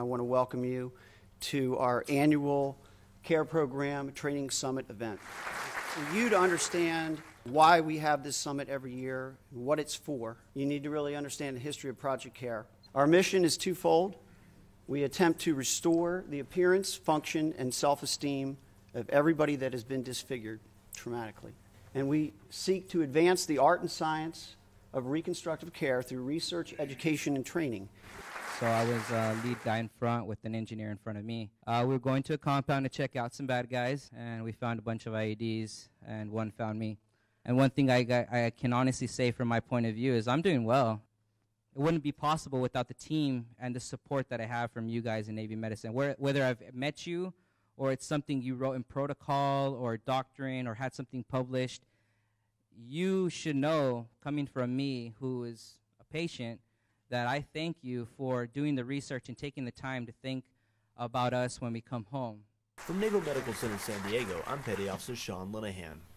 I want to welcome you to our annual CARE Program Training Summit event. For you to understand why we have this summit every year, what it's for, you need to really understand the history of Project CARE. Our mission is twofold. We attempt to restore the appearance, function, and self esteem of everybody that has been disfigured traumatically. And we seek to advance the art and science of reconstructive care through research, education, and training. So I was uh, lead guy in front with an engineer in front of me. Uh, we were going to a compound to check out some bad guys, and we found a bunch of IEDs, and one found me. And one thing I, I can honestly say from my point of view is I'm doing well. It wouldn't be possible without the team and the support that I have from you guys in Navy Medicine. Where, whether I've met you or it's something you wrote in protocol or doctrine or had something published, you should know coming from me who is a patient that I thank you for doing the research and taking the time to think about us when we come home. From Naval Medical Center San Diego, I'm Petty Officer Sean Linehan.